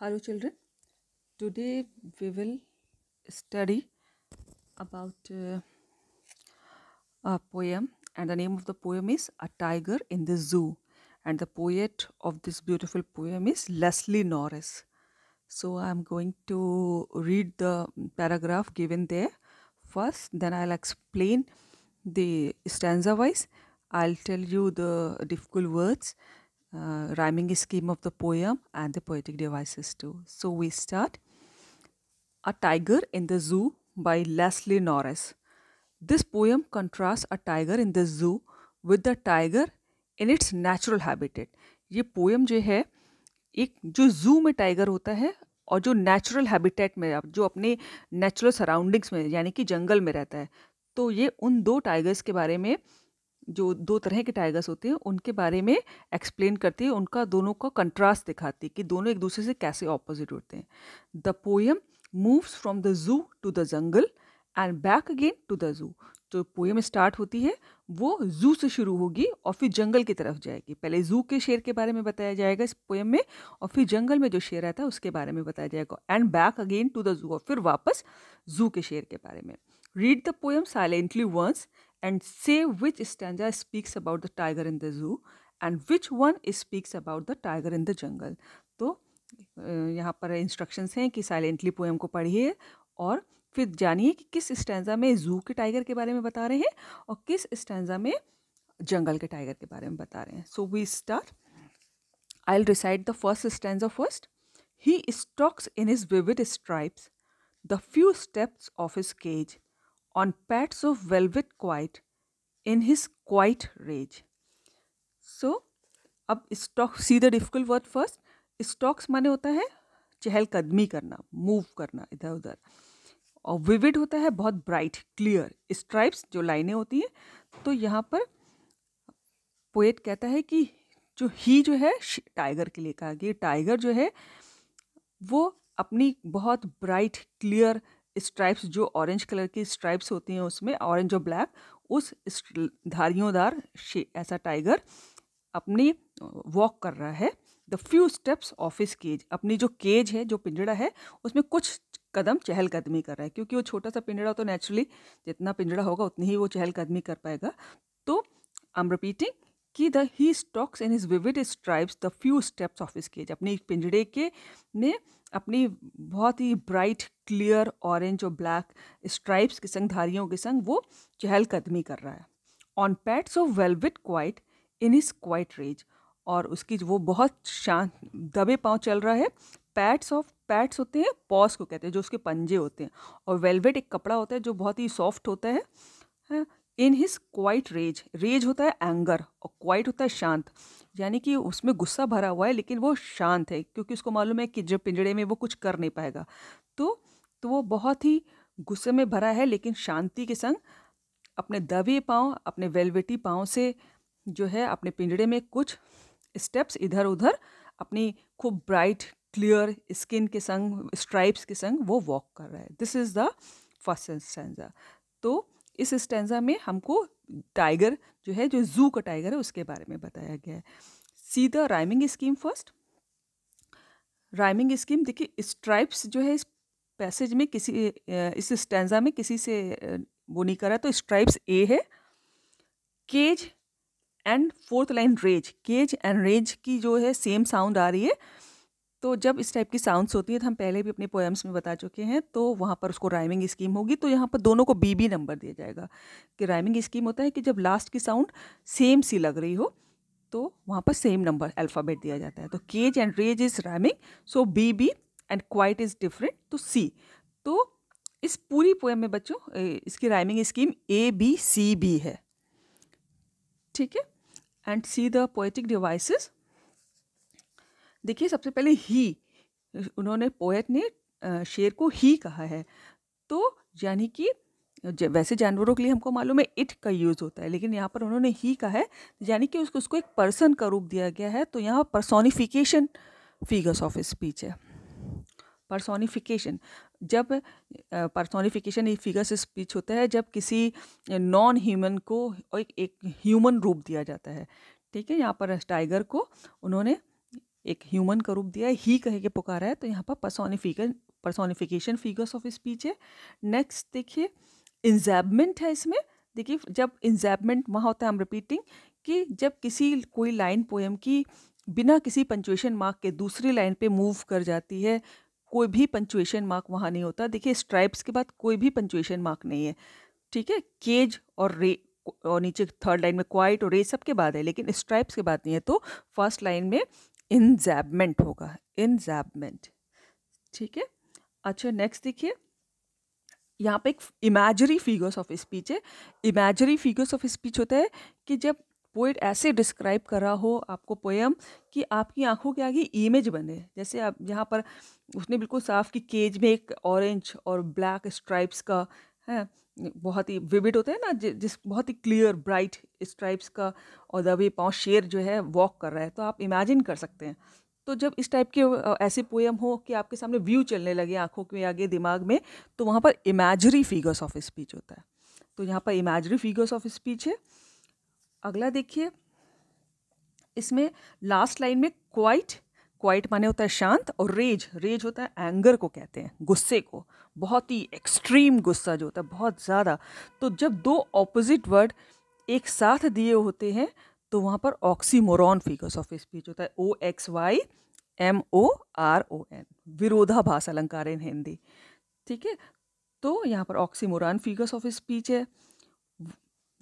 Hello children, today we will study about uh, a poem and the name of the poem is A Tiger in the Zoo and the poet of this beautiful poem is Leslie Norris. So I am going to read the paragraph given there first then I'll explain the stanza wise. I'll tell you the difficult words uh, rhyming scheme of the poem and the poetic devices too. So we start A Tiger in the Zoo by Leslie Norris. This poem contrasts a tiger in the zoo with the tiger in its natural habitat. ये poem जो है एक जो zoo में tiger होता है और जो natural habitat में जो अपने natural surroundings में यानी कि jungle में रहता है तो ये उन दो tigers के बारे में जो दो तरह के टाइगर्स होते हैं उनके बारे में एक्सप्लेन करती है उनका दोनों का कंट्रास्ट दिखाती है कि दोनों एक दूसरे से कैसे ऑपोजिट होते हैं the poem moves from the zoo to the jungle and back again to the zoo तो पोएम स्टार्ट होती है वो जू से शुरू होगी और फिर जंगल की तरफ जाएगी पहले जू के शेर के बारे में बताया जाएगा इस पोएम में और फिर जंगल में जो शेर आता है उसके बारे में बताया जाएगा and back again to the zoo और फिर वापस जू के शेर के बारे में read the poem silently once and say which stanza speaks about the tiger in the zoo and which one speaks about the tiger in the jungle तो यहाँ पर इंस्ट्रक्शंस हैं कि साइलेंटली पोएम को पढ़िए और फिर जानिए कि किस स्टैंडा में जू के टाइगर के बारे में बता रहे हैं और किस स्टैंडा में जंगल के टाइगर के बारे में बता रहे हैं so we start I recite the first stanza first he stalks in his vivid stripes the few steps of his cage on pads of velvet quiet in his quiet rage. So, अब stalk the difficult word first stalks माने होता है चहलकदमी करना move करना इधर उधर और विविड होता है बहुत ब्राइट क्लियर स्ट्राइप्स जो लाइनें होती हैं तो यहाँ पर पोएट कहता है कि जो ही जो है टाइगर के लिए कहा कि टाइगर जो है वो अपनी बहुत ब्राइट क्लियर स्ट्राइप्स जो ऑरेंज कलर की स्ट्राइप्स होती हैं उसमें ऑरेंज और ब्लैक उस धारियोंदार ऐसा टाइगर अपनी वॉक कर रहा है the few steps of his cage अपनी जो केज है जो पिंजड़ा है उसमें कुछ कदम चहलकदमी कर रहा है क्योंकि वो छोटा सा पिंजड़ा तो नेचुरली जितना पिंजड़ा होगा उतनी ही वो चहलकदमी कर पाएगा तो आई एम रिपीटिंग कि the he stalks in his vivid stripes the few steps of his cage अपने पिंजड़े के ने अपनी बहुत ही ब्राइट क्लियर ऑरेंज और ब्लैक स्ट्राइप्स के संग धारियों के संग वो चहलकदमी कर रहा है on pads of velvet quiet in his quiet rage और उसकी वो बहुत शांत दबे पाँव चल रहा है पैट्स ऑफ पैट्स होते हैं पॉस को कहते हैं जो उसके पंजे होते हैं और वेलवेट एक कपड़ा होता है जो बहुत ही सॉफ्ट होता है हाँ, in his quiet rage rage होता है एंगर और क्वाइट होता है शांत यानी कि उसमें गुस्सा भरा हुआ है लेकिन वो शांत है क्योंकि उसको मालूम है कि जब पिंजड़े में वो कुछ कर नहीं पाएगा तो तो वो बहुत ही गुस्से में भरा है लेकिन शांति के संग अपने दबे पाँव अपने वेलवेटी पाँव से जो है अपने पिंजड़े में कुछ स्टेप्स इधर उधर अपनी खूब ब्राइट क्लियर स्किन के संग स्ट्राइप्स के संग वो वॉक कर रहा है this is the first stanza तो इस स्टेंजा में हमको टाइगर जो है जो जू का टाइगर है उसके बारे में बताया गया है see the rhyming scheme first rhyming scheme देखिए स्ट्राइप्स जो है इस पैसेज में किसी इस स्टेंजा में किसी से वो नहीं करा तो स्ट्राइप्स ए है cage and fourth line rage cage and rage की जो है सेम साउंड आ रही है तो जब इस टाइप की साउंड्स होती है तो हम पहले भी अपने पोएम्स में बता चुके हैं तो वहाँ पर उसको राइमिंग स्कीम होगी तो यहाँ पर दोनों को बी बी नंबर दिया जाएगा कि राइमिंग स्कीम होता है कि जब लास्ट की साउंड सेम सी लग रही हो तो वहाँ पर सेम नंबर अल्फ़ाबेट दिया जाता है तो cage and rage is rhyming so B B and quiet is different to C तो इस पूरी पोएम में बच्चों इसकी rhyming scheme A B C B है ठीक है and see the poetic devices देखिए सबसे पहले ही उन्होंने पोएट ने शेर को ही कहा है तो यानी कि वैसे जानवरों के लिए हमको मालूम है इट का यूज़ होता है लेकिन यहाँ पर उन्होंने ही कहा है यानी कि उसको उसको एक पर्सन का रूप दिया गया है तो यहाँ परसोनिफिकेशन फिगर्स ऑफ स्पीच है परसोनिफिकेशन जब परसोनिफिकेशन एक फिगर्स स्पीच होता है जब किसी नॉन ह्यूमन को एक एक ह्यूमन रूप दिया जाता है ठीक है यहाँ पर टाइगर को उन्होंने एक ह्यूमन का रूप दिया है ही कह के पुकारा है तो यहाँ पर personification personification figures of speech है नेक्स्ट देखिए इंजैबमेंट है इसमें देखिए जब इंजैबमेंट वहाँ होता है हम रिपीटिंग कि जब किसी कोई लाइन पोएम की बिना किसी पंचुएशन मार्क के दूसरी लाइन पे मूव कर जाती है कोई भी पंचुएशन मार्क वहाँ नहीं होता देखिए स्ट्राइप्स के बाद कोई भी पंचुएशन मार्क नहीं है ठीक है केज और रे और नीचे थर्ड लाइन में क्वाइट और रे सब के बाद है लेकिन स्ट्राइप्स के बाद नहीं है तो फर्स्ट लाइन में इनजैबमेंट होगा इनजैबमेंट ठीक है अच्छा नेक्स्ट देखिए यहाँ पे एक इमेजरी फिगर्स ऑफ स्पीच है इमेजरी फिगर्स ऑफ स्पीच होता है कि जब पोइट ऐसे डिस्क्राइब कर रहा हो आपको पोएम कि आपकी आंखों के आगे इमेज बने जैसे आप यहाँ पर उसने बिल्कुल साफ कि केज में एक ऑरेंज और ब्लैक स्ट्राइप्स का है बहुत ही विविड होते हैं ना जि, जिस बहुत ही क्लियर ब्राइट स्ट्राइप्स का और दबे पाँव शेर जो है वॉक कर रहा है तो आप इमेजिन कर सकते हैं तो जब इस टाइप के ऐसे पोएम हो कि आपके सामने व्यू चलने लगे आंखों के आगे दिमाग में तो वहाँ पर इमेजरी फिगर्स ऑफ स्पीच होता है तो यहाँ पर इमेजरी फिगर्स ऑफ स्पीच है अगला देखिए इसमें लास्ट लाइन में क्वाइट क्वाइट माने होता है शांत और रेज रेज होता है एंगर को कहते हैं गुस्से को बहुत ही एक्सट्रीम गुस्सा जो होता है बहुत ज़्यादा तो जब दो ऑपोजिट वर्ड एक साथ दिए होते हैं तो वहाँ पर ऑक्सीमोरॉन फिगर्स ऑफ स्पीच होता है O X Y M O R O N विरोधाभास अलंकार इन हिंदी ठीक है तो यहाँ पर ऑक्सीमोरॉन फिगर्स ऑफ स्पीच है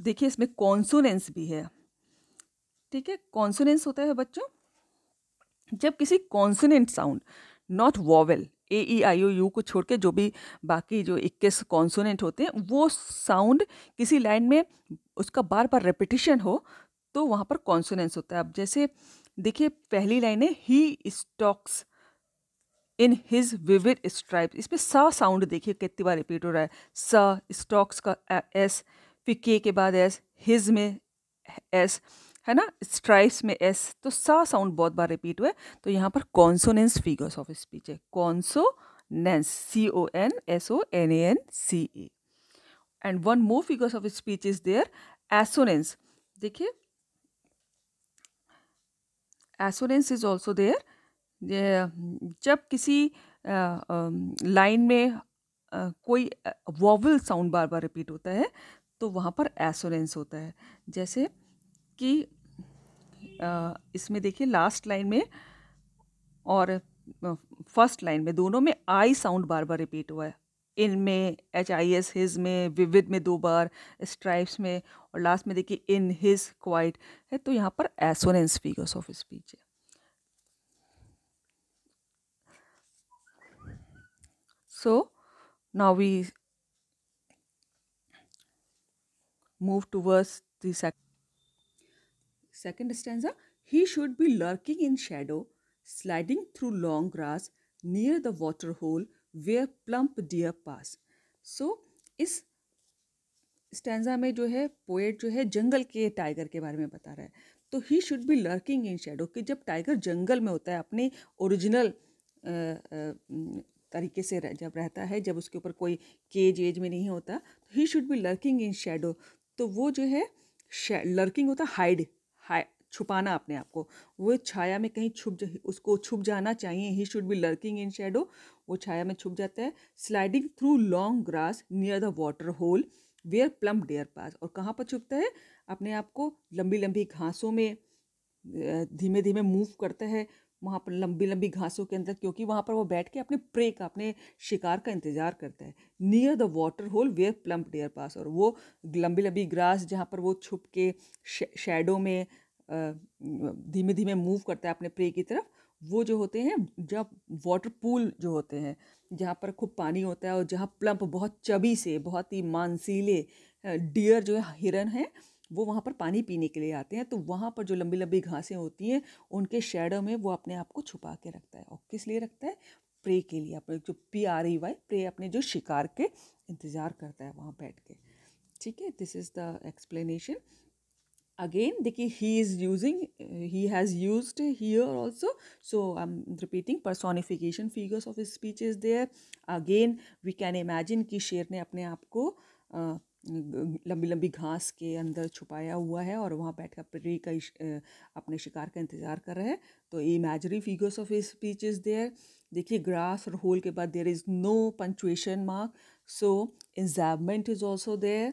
देखिए इसमें कॉन्सोनेंस भी है ठीक है कॉन्सोनेंस होता है बच्चों जब किसी consonant sound not vowel A E I O U को छोड़ के जो भी बाकी जो इक्कीस कॉन्सोनेंट होते हैं वो साउंड किसी लाइन में उसका बार बार रेपिटिशन हो तो वहाँ पर कॉन्सोनेंस होता है अब जैसे देखिए पहली लाइन है he stalks in his vivid stripe इसमें सा साउंड देखिए कितनी बार रिपीट हो रहा है स स्टॉक्स का एस फिर के बाद एस हिज में एस है ना स्ट्राइस में एस तो सा साउंड बहुत बार रिपीट हुए तो यहाँ पर कॉन्सोनेंस फिगर्स ऑफ स्पीच है consonance C O N S O N A N C E and one more figures of speech is there assonance देखिए एसोनेंस इज ऑल्सो देयर जब किसी लाइन uh, में uh, कोई vowel sound बार बार repeat होता है तो वहाँ पर एसोनेंस होता है जैसे कि इसमें देखिए लास्ट लाइन में और फर्स्ट लाइन में दोनों में आई साउंड बार बार रिपीट हुआ है इन में एच आई एस हिज में विविध में दो बार स्ट्राइप्स में और लास्ट में देखिए इन हिज क्वाइट है तो यहाँ पर एसोनेंस फिगर्स ऑफ स्पीच है so now we move towards the second Second stanza He should be lurking in shadow, sliding through long grass near the water hole where plump deer pass. So, इस stanza में जो है poet जो है जंगल के tiger के बारे में बता रहा है तो he should be lurking in shadow कि जब टाइगर जंगल में होता है अपने ओरिजिनल तरीके से रह, जब रहता है जब उसके ऊपर कोई केज एज में नहीं होता तो he should be lurking in shadow तो वो जो है लर्किंग होता हाइड हाई छुपाना अपने आप को वो छाया में कहीं छुप जा उसको छुप जाना चाहिए he should be lurking in shadow वो छाया में छुप जाता है sliding through long grass near the water hole where plump deer pass और कहाँ पर छुपता है अपने आप को लंबी लंबी घासों में धीमे धीमे मूव करता है वहाँ पर लंबी लंबी घासों के अंदर क्योंकि वहाँ पर वो बैठ के अपने प्रे का अपने शिकार का इंतजार करता है near the water hole where plump deer pass और वो लंबी लंबी ग्रास जहाँ पर वो छुप के शेडो में धीमे धीमे मूव करता है अपने प्रे की तरफ वो जो होते हैं जब वाटर पूल जो होते हैं जहाँ पर खूब पानी होता है और जहाँ प्लम्प बहुत चबी से बहुत ही मानसीले डियर जो है हिरन है वो वहाँ पर पानी पीने के लिए आते हैं तो वहाँ पर जो लंबी लंबी घासें होती हैं उनके शेडो में वो अपने आप को छुपा के रखता है और किस लिए रखता है प्रे के लिए अपने जो P R E Y prey अपने जो शिकार के इंतज़ार करता है वहाँ बैठ के ठीक है this is the explanation again देखिए he is using he has use here also so I am repeating personification figures of speech is there again we can imagine कि शेर ने अपने आप को लंबी लंबी घास के अंदर छुपाया हुआ है और वहाँ बैठ कर प्री का अपने शिकार का इंतज़ार कर रहे हैं तो imagery figures of speech is there देखिए ग्रास और होल के बाद there is no punctuation mark so enjambment is also there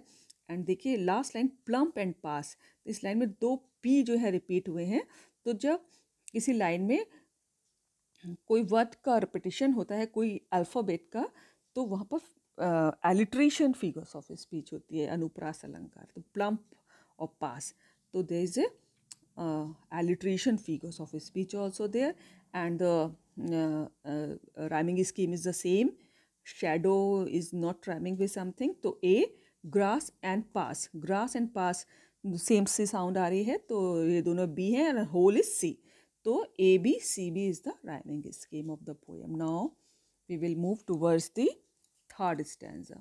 and देखिए last line plump and pass इस लाइन में दो पी जो है रिपीट हुए हैं तो जब किसी लाइन में कोई वर्ड का रिपीटिशन होता है कोई अल्फ़ाबेट का तो वहाँ पर एलिट्रेशन फिगर्स ऑफ स्पीच होती है अनुप्रास अलंकार तो प्लम्प और पास तो there is a alliteration figures of speech also there and the rhyming scheme is the same shadow is not rhyming with something तो A grass and pass grass and pass same C sound आ रही है तो ये दोनों B हैं and whole is C तो A B C B is the rhyming scheme of the poem now we will move towards the Third stanza.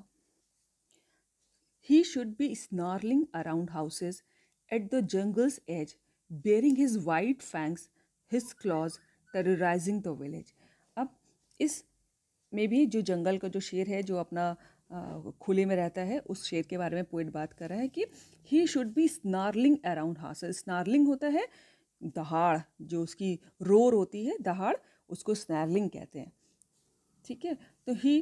He should be snarling around houses at the jungle's edge, bearing his white fangs, his claws, terrorizing the village. अब इस में भी जो जंगल का जो शेर है जो अपना खुले में रहता है उस शेर के बारे में पोइट बात कर रहा है कि he should be snarling around house snarling होता है दहाड़ जो उसकी रोर होती है दहाड़ उसको स्नैरलिंग कहते हैं ठीक है तो he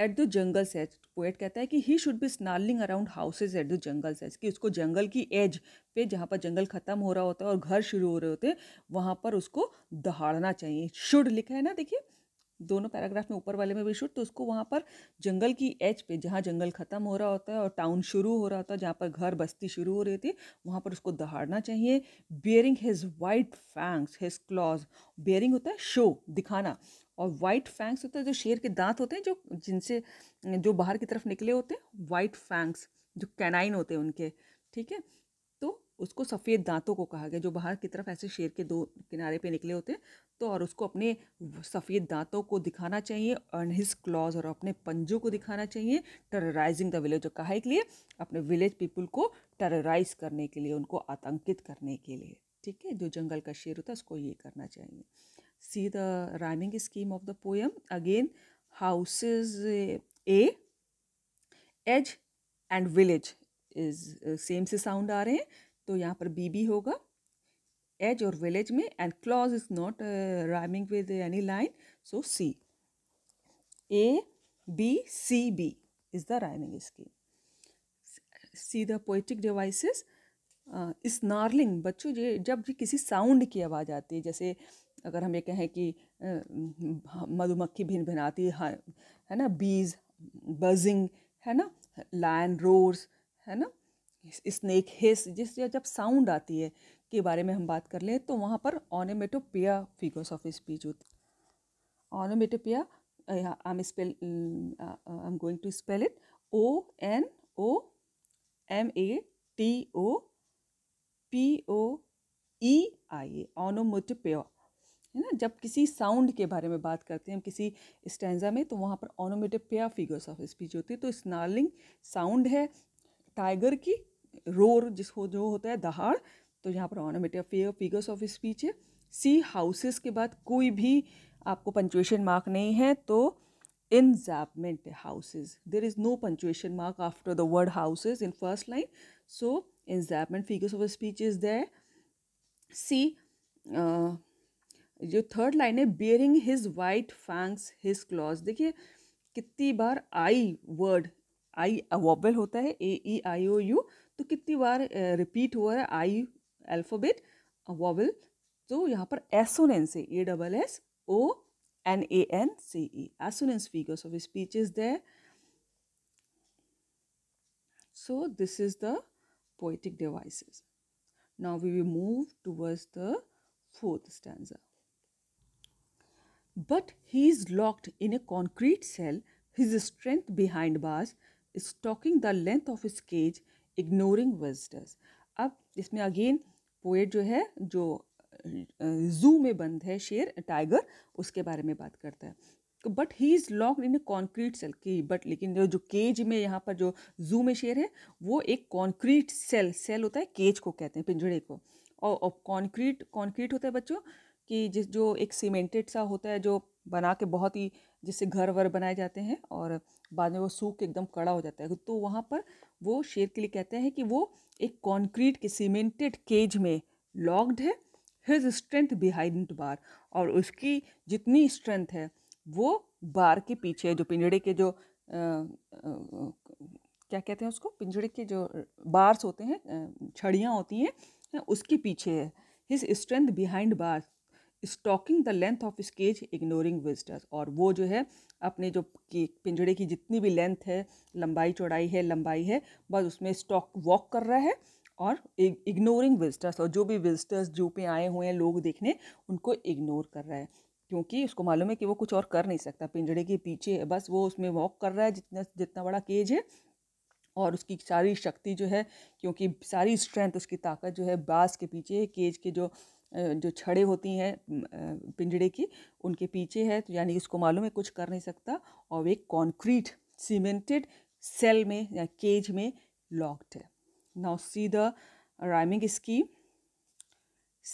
at the jungle's edge poet कहता है कि he should be snarling around houses at the jungle's edge कि उसको जंगल की एज पे जहाँ पर जंगल ख़त्म हो रहा होता है और घर शुरू हो रहे होते हैं वहाँ पर उसको दहाड़ना चाहिए शुड लिखा है ना देखिए दोनों पैराग्राफ में ऊपर वाले में भी शूट तो उसको वहाँ पर जंगल की एज पे जहाँ जंगल ख़त्म हो रहा होता है और टाउन शुरू हो रहा होता है जहाँ पर घर बस्ती शुरू हो रही थी वहाँ पर उसको दहाड़ना चाहिए baring his white fangs his claws baring होता है शो दिखाना और वाइट फैंक्स होता है जो शेर के दांत होते हैं जो जिनसे जो बाहर की तरफ निकले होते हैं वाइट फैंक्स जो कैनाइन होते हैं उनके ठीक है उसको सफ़ेद दांतों को कहा गया जो बाहर की तरफ ऐसे शेर के दो किनारे पे निकले होते हैं तो और उसको अपने सफ़ेद दांतों को दिखाना चाहिए और हिज क्लॉज और अपने पंजों को दिखाना चाहिए टेरराइजिंग द विलेज कहा के लिए अपने विलेज पीपल को टेरराइज करने के लिए उनको आतंकित करने के लिए ठीक है जो जंगल का शेर होता है उसको ये करना चाहिए see the rhyming scheme of the poem again houses A edge and village is same से साउंड आ रहे हैं तो यहाँ पर बी बी होगा एज और विलेज में and claws is not rhyming with any line so see A B C B is the rhyming scheme see the poetic devices snarling uh, बच्चों ये जब भी किसी साउंड की आवाज़ आती है जैसे अगर हम ये कहें कि uh, मधुमक्खी भिन भिनाती है है ना बीज बजिंग है ना लाइन रोर्स है ना स्नेक हिस जिस जब साउंड आती है के बारे में हम बात कर लें तो वहाँ पर ऑनोमेटोपिया फिगर्स ऑफ स्पीच होती onomatopoeia I am spell I am going to spell it O N O M A T O P O E I A onomatopoeia है ना जब किसी साउंड के बारे में बात करते हैं हम किसी स्टैंडा में तो वहाँ पर ऑनोमेटोपिया फिगर्स ऑफ स्पीच होती तो है तो स्नार्लिंग साउंड है टाइगर की रोर जिसको जो होता है दहाड़ तो यहाँ पर onomatopoeia figures of speech है सी हाउसेस के बाद कोई भी आपको पंचुएशन मार्क नहीं है तो enjambment houses there is no punctuation mark after the word houses in first line so enjambment figures of speech is there see जो थर्ड लाइन है baring his white fangs his claws देखिए कितनी बार आई word I अवॉबल होता है ए E I O you तो कितनी बार repeat हुआ है आई अल्फाबेट वॉवल तो यहाँ पर एसोनेंस से A double S O N A N C E assonance figures of speech is the so this is the poetic devices now we we move towards the fourth stanza but he is locked in a concrete cell his strength behind bars is stalking the length of his cage ignoring visitors अब इसमें again poet जो है जो जू में बंद है शेर टाइगर उसके बारे में बात करता है but he is locked in a concrete cell की बट लेकिन जो जो केज में यहाँ पर जो जू में शेर है वो एक कॉन्क्रीट सेल सेल होता है केज को कहते हैं पिंजड़े को और कॉन्क्रीट कॉन्क्रीट होता है बच्चों कि जिस जो एक सीमेंटेड सा होता है जो बना के बहुत ही जिससे घर वर बनाए जाते हैं और बाद में वो सूख के एकदम कड़ा हो जाता है तो वहाँ पर वो शेर के लिए कहते हैं कि वो एक कॉन्क्रीट के सीमेंटेड केज में लॉक्ड है हिज स्ट्रेंथ बिहाइंड बार और उसकी जितनी स्ट्रेंथ है वो बार के पीछे जो पिंजड़े के जो आ, आ, क्या कहते हैं उसको पिंजड़े के जो बार्स होते हैं छड़ियाँ होती हैं उसके पीछे है his strength behind bars stalking the length of his cage ignoring visitors और वो जो है अपने जो पिंजड़े की जितनी भी लेंथ है लंबाई चौड़ाई है लंबाई है बस उसमें स्टॉक वॉक कर रहा है और इग्नोरिंग विजिटर्स और जो भी विजिटर्स जू पे आए हुए हैं लोग देखने उनको इग्नोर कर रहा है क्योंकि उसको मालूम है कि वो कुछ और कर नहीं सकता पिंजड़े के पीछे है बस वो उसमें वॉक कर रहा है जितना जितना बड़ा केज है और उसकी सारी शक्ति जो है क्योंकि सारी स्ट्रेंथ उसकी ताकत जो है बास के पीछे केज के जो जो छड़े होती हैं पिंजड़े की उनके पीछे है तो यानी उसको मालूम है कुछ कर नहीं सकता और वे कॉन्क्रीट सीमेंटेड सेल में या केज में लॉक्ड है now see the rhyming scheme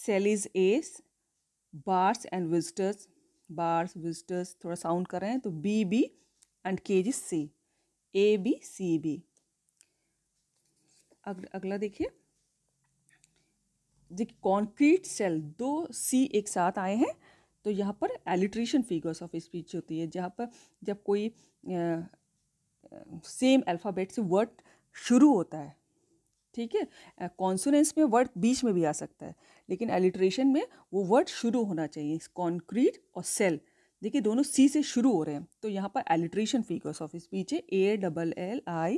cell is as bars and visitors bars visitors थोड़ा साउंड कर रहे हैं तो B B and cage is C A B C B अगला देखिए देखिए कॉन्क्रीट सेल दो सी एक साथ आए हैं तो यहाँ पर एलिट्रेशन फिगर्स ऑफ स्पीच होती है जहाँ पर जब कोई आ, सेम अल्फ़ाबेट से वर्ड शुरू होता है ठीक है कॉन्सोनेंस में वर्ड बीच में भी आ सकता है लेकिन एलिट्रेशन में वो वर्ड शुरू होना चाहिए कॉन्क्रीट और सेल देखिए दोनों सी से शुरू हो रहे हैं तो यहाँ पर एलिट्रेशन फिगर्स ऑफ स्पीच है A double L I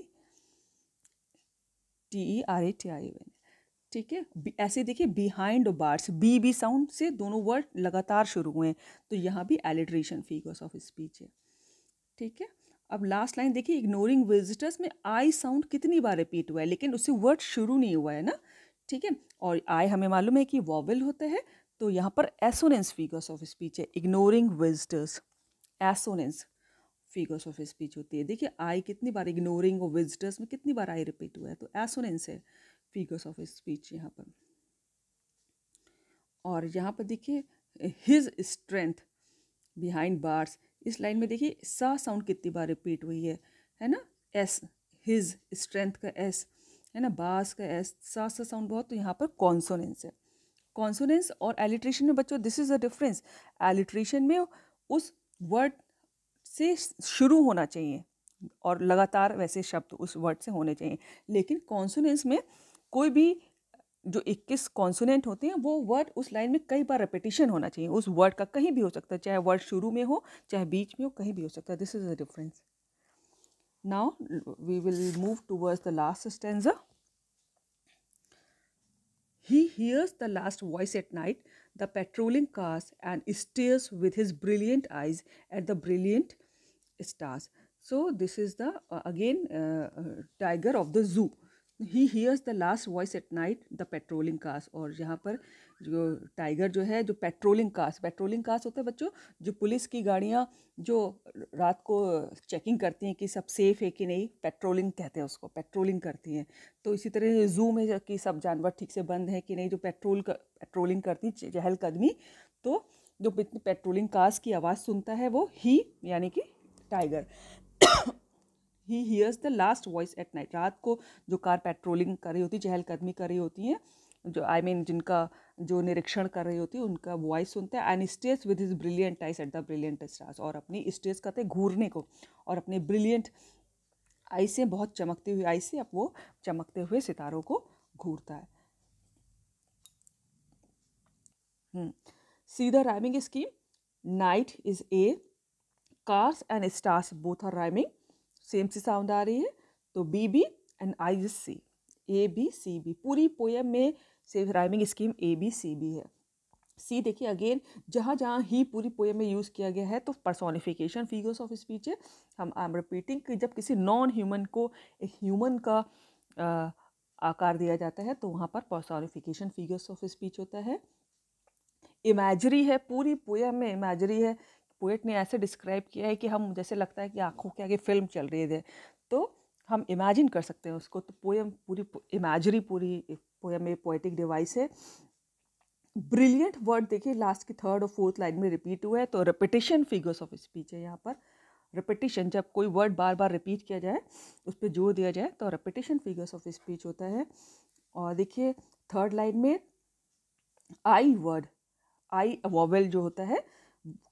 T E R A T I N ठीक है ऐसे देखिए behind bars B B sound से दोनों वर्ड लगातार शुरू हुए हैं तो यहाँ भी एलिट्रेशन फिगर्स ऑफ स्पीच है ठीक है अब लास्ट लाइन देखिए इग्नोरिंग विजिटर्स में आई साउंड कितनी बार रिपीट हुआ है लेकिन उससे वर्ड शुरू नहीं हुआ है ना ठीक है और आई हमें मालूम है कि वॉवल होता है तो यहाँ पर एसोनेंस फिगर्स ऑफ स्पीच है ignoring visitors assonance figures of speech होती है देखिए आई कितनी बार इग्नोरिंग और विजिटर्स में कितनी बार आई रिपीट हुआ है तो एसोनेंस है फिगर्स ऑफ स्पीच यहाँ पर और यहाँ पर देखिए हिज स्ट्रेंथ बिहाइंड बार्स इस लाइन में देखिए सा साउंड कितनी बार रिपीट हुई है है ना एस हिज स्ट्रेंथ का एस है ना बास का एस सा सा साउंड बहुत तो यहाँ पर कॉन्सोनेंस है कॉन्सोनेंस और एलिट्रेशन में बच्चों this is a difference alliteration में उस वर्ड से शुरू होना चाहिए और लगातार वैसे शब्द उस वर्ड से होने चाहिए लेकिन कॉन्सोनेंस में कोई भी जो 21 कॉन्सोनेंट होते हैं वो वर्ड उस लाइन में कई बार रिपीटिशन होना चाहिए उस वर्ड का कहीं भी हो सकता है चाहे वर्ड शुरू में हो चाहे बीच में हो कहीं भी हो सकता है this is a difference now we will move towards the last stanza he hears the last voice at night the patrolling cars and stares with his brilliant eyes at the brilliant stars so this is the again tiger of the zoo he hears the last voice at night the patrolling कास्ट और यहाँ पर जो tiger जो है जो patrolling cast patrolling cast होता है बच्चों जो पुलिस की गाड़ियाँ जो रात को चेकिंग करती हैं कि सब सेफ़ है कि नहीं पेट्रोलिंग कहते हैं उसको पेट्रोलिंग करती हैं तो इसी तरह जू में कि सब जानवर ठीक से बंद हैं कि नहीं जो पेट्रोल कर, पेट्रोलिंग करती चहलकदमी तो जो पेट्रोलिंग कास्ट की आवाज़ सुनता है वो ही यानी कि tiger he hears the last voice at night रात को जो कार पेट्रोलिंग कर रही होती है चहलकदमी कर रही होती हैं जो आई I मीन mean, जिनका जो निरीक्षण कर रही होती है उनका वॉइस सुनते हैं and stares with his brilliant eyes at the brilliant stars और अपनी स्टेज कहते घूरने को और अपने ब्रिलियंट आई से बहुत चमकती हुई आई से अब वो चमकते हुए सितारों को घूरता है सीधा rhyming scheme night is a cars and stars both are rhyming same C sound आ रही है तो B B and I is C A B C B पूरी पोएम में से rhyming scheme A B C B है C देखिए again जहाँ जहाँ ही पूरी पोएम में यूज़ किया गया है तो पर्सोनिफिकेशन फिगर्स ऑफ स्पीच है हम आई एम रिपीटिंग कि जब किसी नॉन ह्यूमन को एक ह्यूमन का आ, आकार दिया जाता है तो वहाँ पर पर्सोनिफिकेशन फिगर्स ऑफ स्पीच होता है इमेजरी है पूरी पोएम में इमेजरी है पोइट ने ऐसे डिस्क्राइब किया है कि हम जैसे लगता है कि आँखों के आगे फिल्म चल रही है तो हम इमेजिन कर सकते हैं उसको तो पोएम पूरी इमेजरी पूरी पोएम में पोइटिक डिवाइस है ब्रिलियंट वर्ड देखिए लास्ट की थर्ड और फोर्थ लाइन में रिपीट हुआ है तो रिपीटेशन फिगर्स ऑफ स्पीच है यहाँ पर रिपीटेशन जब कोई वर्ड बार बार रिपीट किया जाए उस पर जोर दिया जाए तो रिपीटेशन फिगर्स ऑफ स्पीच होता है और देखिए थर्ड लाइन में आई वर्ड आई वॉवेल जो होता है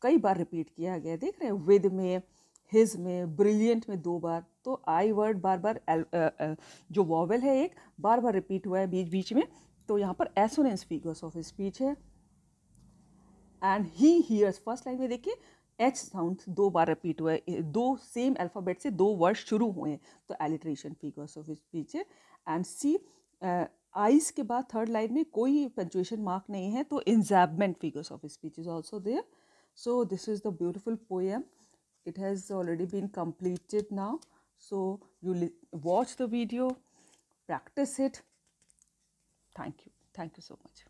कई बार रिपीट किया गया देख रहे हैं विद में हिज में ब्रिलियंट में दो बार तो आई वर्ड बार बार एल, आ, आ, जो वॉवल है एक बार बार रिपीट हुआ है बीच बीच में तो यहाँ पर एसोनेंस फिगर्स ऑफ स्पीच है and he hears first line में देखिए एच साउंड दो बार रिपीट हुआ है दो सेम अल्फ़ाबेट से दो वर्ड शुरू हुए हैं तो एलिट्रेशन फिगर्स ऑफ स्पीच है एंड सी आइस के बाद थर्ड लाइन में कोई पंचुएशन मार्क नहीं है तो enjambment figures of speech is also there so this is the beautiful poem it has already been completed now so you watch the video practice it thank you thank you so much